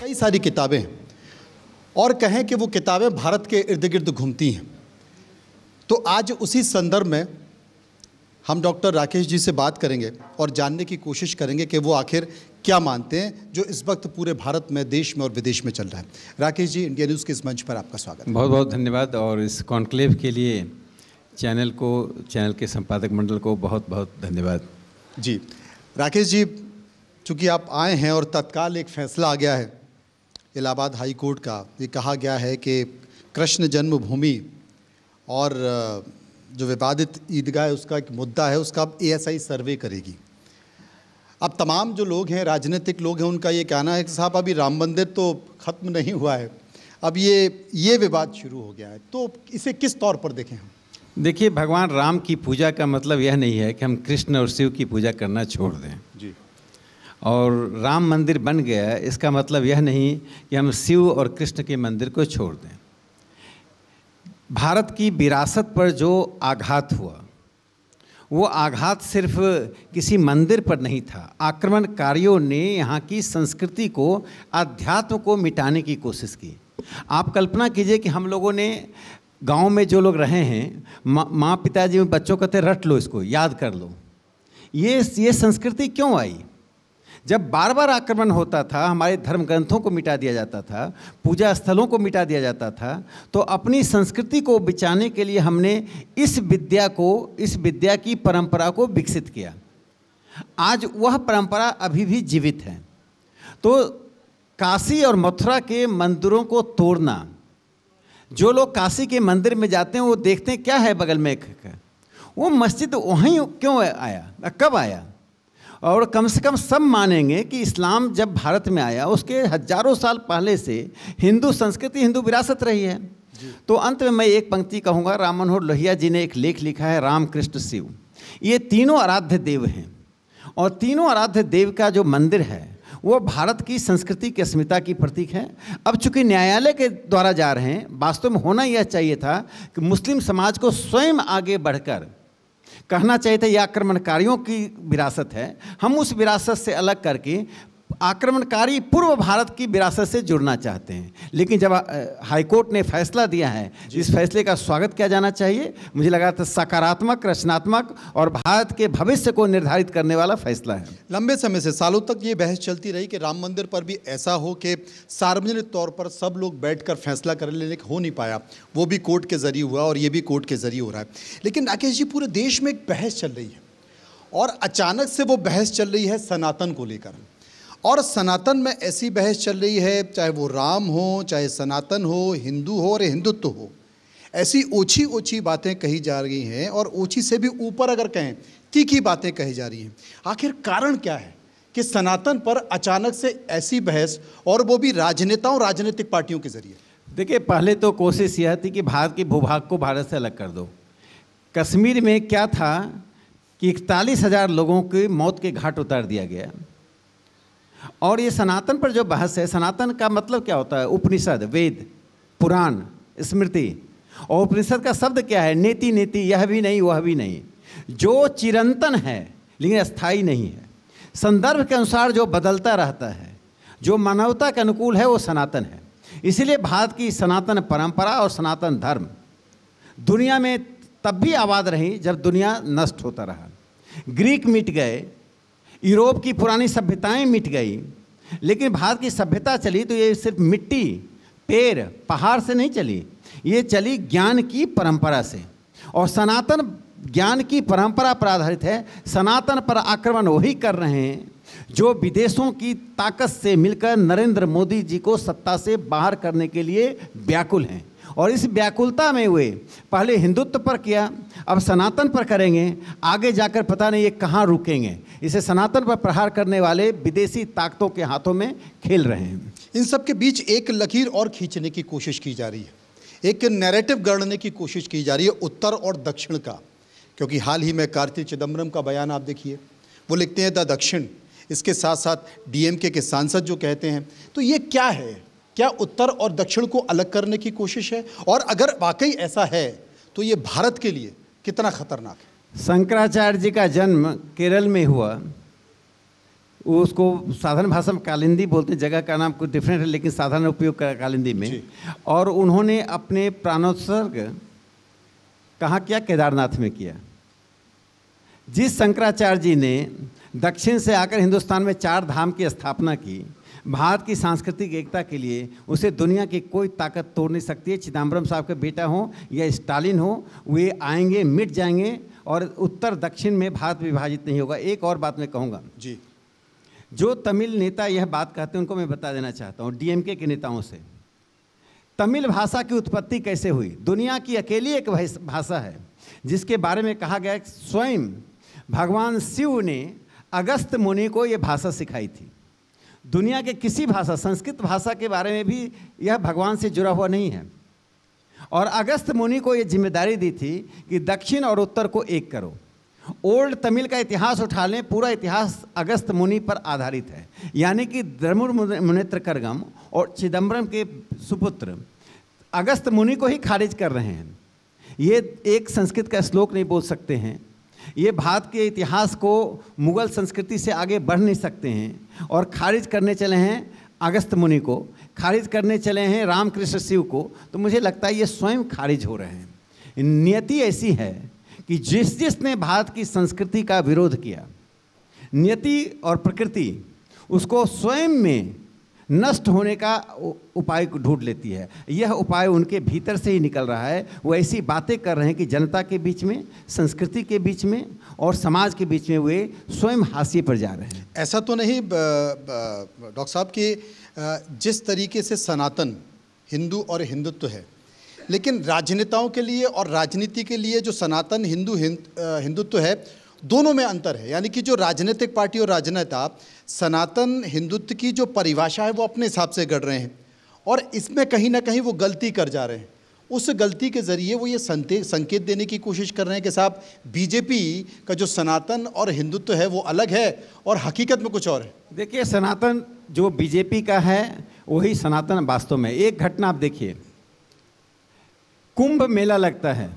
कई सारी किताबें और कहें कि वो किताबें भारत के इर्द गिर्द घूमती हैं तो आज उसी संदर्भ में हम डॉक्टर राकेश जी से बात करेंगे और जानने की कोशिश करेंगे कि वो आखिर क्या मानते हैं जो इस वक्त पूरे भारत में देश में और विदेश में चल रहा है राकेश जी इंडिया न्यूज़ के इस मंच पर आपका स्वागत बहुत बहुत धन्यवाद और इस कॉन्क्लेव के लिए चैनल को चैनल के संपादक मंडल को बहुत बहुत धन्यवाद जी राकेश जी चूँकि आप आए हैं और तत्काल एक फैसला आ गया है इलाहाबाद हाई कोर्ट का ये कहा गया है कि कृष्ण जन्मभूमि और जो विवादित ईदगाह है उसका एक मुद्दा है उसका अब एएसआई सर्वे करेगी अब तमाम जो लोग हैं राजनीतिक लोग हैं उनका ये कहना है कि साहब अभी राम मंदिर तो ख़त्म नहीं हुआ है अब ये ये विवाद शुरू हो गया है तो इसे किस तौर पर देखें हम देखिए भगवान राम की पूजा का मतलब यह नहीं है कि हम कृष्ण और शिव की पूजा करना छोड़ दें और राम मंदिर बन गया इसका मतलब यह नहीं कि हम शिव और कृष्ण के मंदिर को छोड़ दें भारत की विरासत पर जो आघात हुआ वो आघात सिर्फ किसी मंदिर पर नहीं था आक्रमणकारियों ने यहाँ की संस्कृति को अध्यात्म को मिटाने की कोशिश की आप कल्पना कीजिए कि हम लोगों ने गांव में जो लोग रहे हैं माँ मा पिताजी बच्चों कहते रट लो इसको याद कर लो ये ये संस्कृति क्यों आई जब बार बार आक्रमण होता था हमारे धर्म ग्रंथों को मिटा दिया जाता था पूजा स्थलों को मिटा दिया जाता था तो अपनी संस्कृति को बचाने के लिए हमने इस विद्या को इस विद्या की परंपरा को विकसित किया आज वह परंपरा अभी भी जीवित है तो काशी और मथुरा के मंदिरों को तोड़ना जो लोग काशी के मंदिर में जाते हैं वो देखते हैं क्या है बगल में एक वो मस्जिद वहीं क्यों आया कब आया और कम से कम सब मानेंगे कि इस्लाम जब भारत में आया उसके हजारों साल पहले से हिंदू संस्कृति हिंदू विरासत रही है तो अंत में मैं एक पंक्ति कहूँगा राम मनोहर लोहिया जी ने एक लेख लिखा है रामकृष्ण शिव ये तीनों आराध्य देव हैं और तीनों आराध्य देव का जो मंदिर है वो भारत की संस्कृति की अस्मिता की प्रतीक है अब चूंकि न्यायालय के द्वारा जा रहे हैं वास्तव में होना यह चाहिए था कि मुस्लिम समाज को स्वयं आगे बढ़कर कहना चाहिए था ये आक्रमणकारियों की विरासत है हम उस विरासत से अलग करके आक्रमणकारी पूर्व भारत की विरासत से जुड़ना चाहते हैं लेकिन जब हाईकोर्ट ने फैसला दिया है इस फैसले का स्वागत किया जाना चाहिए मुझे लगा था सकारात्मक रचनात्मक और भारत के भविष्य को निर्धारित करने वाला फैसला है लंबे समय से सालों तक ये बहस चलती रही कि राम मंदिर पर भी ऐसा हो कि सार्वजनिक तौर पर सब लोग कर फैसला कर लेने हो नहीं पाया वो भी कोर्ट के जरिए हुआ और ये भी कोर्ट के जरिए हो रहा है लेकिन राकेश जी पूरे देश में एक बहस चल रही है और अचानक से वो बहस चल रही है सनातन को लेकर और सनातन में ऐसी बहस चल रही है चाहे वो राम हो चाहे सनातन हो हिंदू हो और हिंदुत्व हो ऐसी ओछी ओछी बातें कही जा रही हैं और ओछी से भी ऊपर अगर कहें तीखी बातें कही जा रही हैं आखिर कारण क्या है कि सनातन पर अचानक से ऐसी बहस और वो भी राजनेताओं राजनीतिक पार्टियों के जरिए देखिए पहले तो कोशिश यह थी कि भारत के भूभाग को भारत से अलग कर दो कश्मीर में क्या था कि इकतालीस हज़ार लोगों की मौत के घाट उतार दिया गया और ये सनातन पर जो बहस है सनातन का मतलब क्या होता है उपनिषद वेद पुराण स्मृति और उपनिषद का शब्द क्या है नेति नेति यह भी नहीं वह भी नहीं जो चिरंतन है लेकिन स्थायी नहीं है संदर्भ के अनुसार जो बदलता रहता है जो मानवता के अनुकूल है वो सनातन है इसीलिए भारत की सनातन परंपरा और सनातन धर्म दुनिया में तब भी आबाद रही जब दुनिया नष्ट होता रहा ग्रीक मिट गए यूरोप की पुरानी सभ्यताएं मिट गई लेकिन भारत की सभ्यता चली तो ये सिर्फ मिट्टी पेड़ पहाड़ से नहीं चली ये चली ज्ञान की परंपरा से और सनातन ज्ञान की परंपरा पर आधारित है सनातन पर आक्रमण वही कर रहे हैं जो विदेशों की ताकत से मिलकर नरेंद्र मोदी जी को सत्ता से बाहर करने के लिए व्याकुल हैं और इस व्याकुलता में हुए पहले हिंदुत्व पर किया अब सनातन पर करेंगे आगे जाकर पता नहीं ये कहाँ रुकेंगे इसे सनातन पर प्रहार करने वाले विदेशी ताकतों के हाथों में खेल रहे हैं इन सब के बीच एक लकीर और खींचने की कोशिश की जा रही है एक नैरेटिव गढ़ने की कोशिश की जा रही है उत्तर और दक्षिण का क्योंकि हाल ही में कार्तिक चिदम्बरम का बयान आप देखिए वो लिखते हैं द दक्षिण इसके साथ साथ डीएमके के सांसद जो कहते हैं तो ये क्या है क्या उत्तर और दक्षिण को अलग करने की कोशिश है और अगर वाकई ऐसा है तो ये भारत के लिए कितना खतरनाक है शंकराचार्य जी का जन्म केरल में हुआ उसको साधारण भाषा में कालिंदी बोलते हैं जगह का नाम कुछ डिफरेंट है लेकिन साधारण उपयोग करा कालिंदी में और उन्होंने अपने प्राणोत्सर्ग कहाँ किया केदारनाथ में किया जिस शंकराचार्य जी ने दक्षिण से आकर हिंदुस्तान में चार धाम की स्थापना की भारत की सांस्कृतिक एकता के लिए उसे दुनिया की कोई ताकत तोड़ नहीं सकती है चिदम्बरम साहब का बेटा हो या स्टालिन हो वे आएंगे मिट जाएंगे और उत्तर दक्षिण में भारत विभाजित नहीं होगा एक और बात मैं कहूँगा जी जो तमिल नेता यह बात कहते हैं उनको मैं बता देना चाहता हूँ डीएमके के नेताओं से तमिल भाषा की उत्पत्ति कैसे हुई दुनिया की अकेली एक भाषा है जिसके बारे में कहा गया स्वयं भगवान शिव ने अगस्त मुनि को ये भाषा सिखाई थी दुनिया के किसी भाषा संस्कृत भाषा के बारे में भी यह भगवान से जुड़ा हुआ नहीं है और अगस्त मुनि को यह जिम्मेदारी दी थी कि दक्षिण और उत्तर को एक करो ओल्ड तमिल का इतिहास उठा लें पूरा इतिहास अगस्त मुनि पर आधारित है यानी कि द्रमुर मुनेत्र करगम और चिदम्बरम के सुपुत्र अगस्त मुनि को ही खारिज कर रहे हैं ये एक संस्कृत का श्लोक नहीं बोल सकते हैं ये भारत के इतिहास को मुगल संस्कृति से आगे बढ़ नहीं सकते हैं और खारिज करने चले हैं अगस्त मुनि को खारिज करने चले हैं रामकृष्ण शिव को तो मुझे लगता है ये स्वयं खारिज हो रहे हैं नियति ऐसी है कि जिस जिसने भारत की संस्कृति का विरोध किया नियति और प्रकृति उसको स्वयं में नष्ट होने का उपाय ढूंढ लेती है यह उपाय उनके भीतर से ही निकल रहा है वो ऐसी बातें कर रहे हैं कि जनता के बीच में संस्कृति के बीच में और समाज के बीच में वे स्वयं हाशिए पर जा रहे हैं ऐसा तो नहीं डॉक्टर साहब कि जिस तरीके से सनातन हिंदू और हिंदुत्व है लेकिन राजनेताओं के लिए और राजनीति के लिए जो सनातन हिंदू हिंदुत्व है दोनों में अंतर है यानी कि जो राजनीतिक पार्टी और राजनेता सनातन हिंदुत्व की जो परिभाषा है वो अपने हिसाब से गढ़ रहे हैं और इसमें कहीं ना कहीं वो गलती कर जा रहे हैं उस गलती के ज़रिए वो ये संकेत देने की कोशिश कर रहे हैं कि साहब बीजेपी का जो सनातन और हिंदुत्व है वो अलग है और हकीकत में कुछ और है देखिए सनातन जो बीजेपी का है वही सनातन वास्तव में एक घटना आप देखिए कुंभ मेला लगता है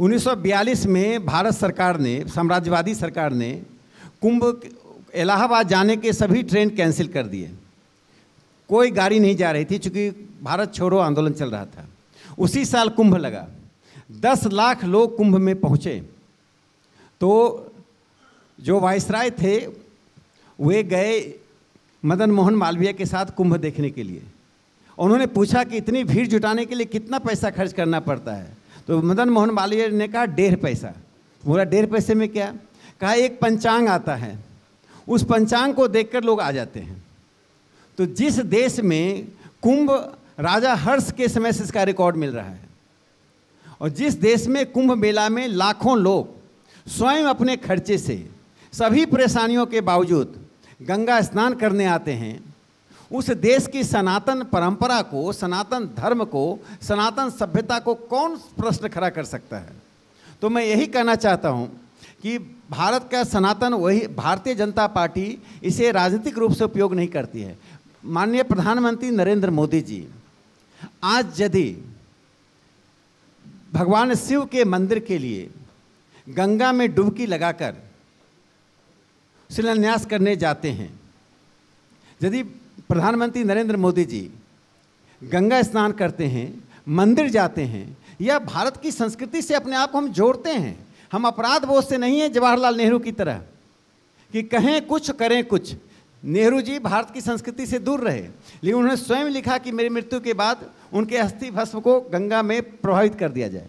1942 में भारत सरकार ने साम्राज्यवादी सरकार ने कुंभ इलाहाबाद जाने के सभी ट्रेन कैंसिल कर दिए कोई गाड़ी नहीं जा रही थी चूँकि भारत छोड़ो आंदोलन चल रहा था उसी साल कुंभ लगा दस लाख लोग कुंभ में पहुँचे तो जो वायसराय थे वे गए मदन मोहन मालवीय के साथ कुंभ देखने के लिए उन्होंने पूछा कि इतनी भीड़ जुटाने के लिए कितना पैसा खर्च करना पड़ता है तो मदन मोहन मालवीय ने कहा डेढ़ पैसा तो बोला डेढ़ पैसे में क्या कहा एक पंचांग आता है उस पंचांग को देखकर लोग आ जाते हैं तो जिस देश में कुंभ राजा हर्ष के समय से इसका रिकॉर्ड मिल रहा है और जिस देश में कुंभ मेला में लाखों लोग स्वयं अपने खर्चे से सभी परेशानियों के बावजूद गंगा स्नान करने आते हैं उस देश की सनातन परंपरा को सनातन धर्म को सनातन सभ्यता को कौन प्रश्न खड़ा कर सकता है तो मैं यही कहना चाहता हूँ कि भारत का सनातन वही भारतीय जनता पार्टी इसे राजनीतिक रूप से उपयोग नहीं करती है माननीय प्रधानमंत्री नरेंद्र मोदी जी आज यदि भगवान शिव के मंदिर के लिए गंगा में डुबकी लगाकर शिलान्यास करने जाते हैं यदि प्रधानमंत्री नरेंद्र मोदी जी गंगा स्नान करते हैं मंदिर जाते हैं या भारत की संस्कृति से अपने आप को हम जोड़ते हैं हम अपराध बोध से नहीं है जवाहरलाल नेहरू की तरह कि कहें कुछ करें कुछ नेहरू जी भारत की संस्कृति से दूर रहे लेकिन उन्होंने स्वयं लिखा कि मेरी मृत्यु के बाद उनके अस्थि भस्म को गंगा में प्रभावित कर दिया जाए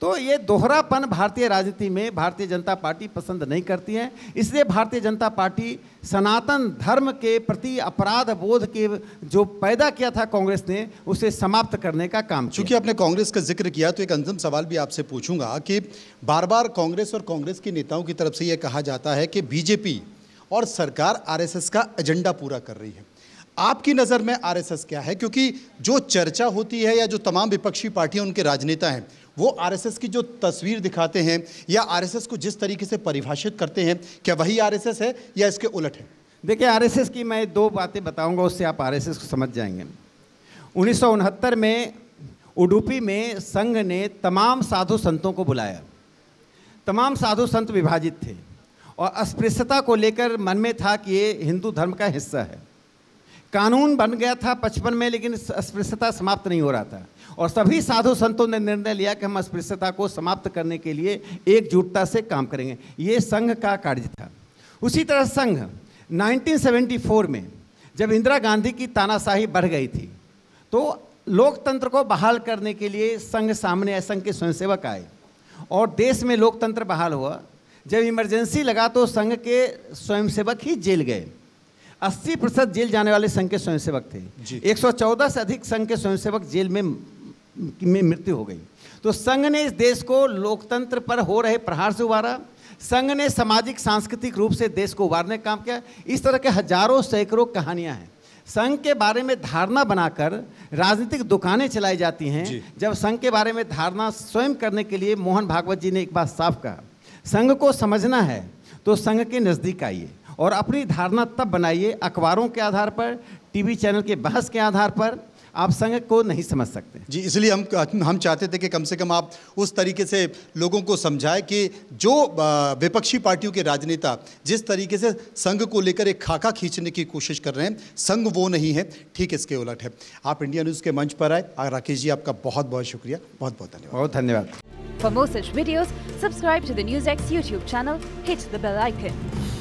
तो ये दोहरापन भारतीय राजनीति में भारतीय जनता पार्टी पसंद नहीं करती है इसलिए भारतीय जनता पार्टी सनातन धर्म के प्रति अपराध बोध के जो पैदा किया था कांग्रेस ने उसे समाप्त करने का काम चूंकि आपने कांग्रेस का जिक्र किया तो एक अंतिम सवाल भी आपसे पूछूंगा कि बार बार कांग्रेस और कांग्रेस के नेताओं की तरफ से यह कहा जाता है कि बीजेपी और सरकार आर का एजेंडा पूरा कर रही है आपकी नज़र में आरएसएस क्या है क्योंकि जो चर्चा होती है या जो तमाम विपक्षी पार्टियां उनके राजनेता हैं वो आरएसएस की जो तस्वीर दिखाते हैं या आरएसएस को जिस तरीके से परिभाषित करते हैं क्या वही आरएसएस है या इसके उलट है देखिए आरएसएस की मैं दो बातें बताऊंगा उससे आप आरएसएस को समझ जाएंगे उन्नीस में उडुपी में संघ ने तमाम साधु संतों को बुलाया तमाम साधु संत विभाजित थे और अस्पृश्यता को लेकर मन में था कि ये हिंदू धर्म का हिस्सा है कानून बन गया था पचपन में लेकिन अस्पृश्यता समाप्त नहीं हो रहा था और सभी साधु संतों ने निर्णय लिया कि हम अस्पृश्यता को समाप्त करने के लिए एकजुटता से काम करेंगे ये संघ का कार्य था उसी तरह संघ 1974 में जब इंदिरा गांधी की तानाशाही बढ़ गई थी तो लोकतंत्र को बहाल करने के लिए संघ सामने संघ के स्वयंसेवक आए और देश में लोकतंत्र बहाल हुआ जब इमरजेंसी लगा तो संघ के स्वयंसेवक ही जेल गए 80 प्रतिशत जेल जाने वाले संघ के स्वयंसेवक थे 114 से अधिक संघ के स्वयंसेवक जेल में में मृत्यु हो गई तो संघ ने इस देश को लोकतंत्र पर हो रहे प्रहार से उबारा संघ ने सामाजिक सांस्कृतिक रूप से देश को उबारने का काम किया इस तरह के हजारों सैकड़ों कहानियां हैं संघ के बारे में धारणा बनाकर राजनीतिक दुकानें चलाई जाती हैं जब संघ के बारे में धारणा स्वयं करने के लिए मोहन भागवत जी ने एक बात साफ कहा संघ को समझना है तो संघ के नज़दीक आइए और अपनी धारणा तब बनाइए अखबारों के आधार पर टीवी चैनल के बहस के आधार पर आप संघ को नहीं समझ सकते जी इसलिए हम हम चाहते थे कि कम से कम आप उस तरीके से लोगों को समझाएं कि जो विपक्षी पार्टियों के राजनेता जिस तरीके से संघ को लेकर एक खाका खींचने की कोशिश कर रहे हैं संघ वो नहीं है ठीक इसके उलट है आप इंडिया न्यूज़ के मंच पर आए राकेश जी आपका बहुत बहुत शुक्रिया बहुत बहुत धन्यवाद बहुत धन्यवाद For more such videos, subscribe to the NewsX YouTube channel, hit the bell icon.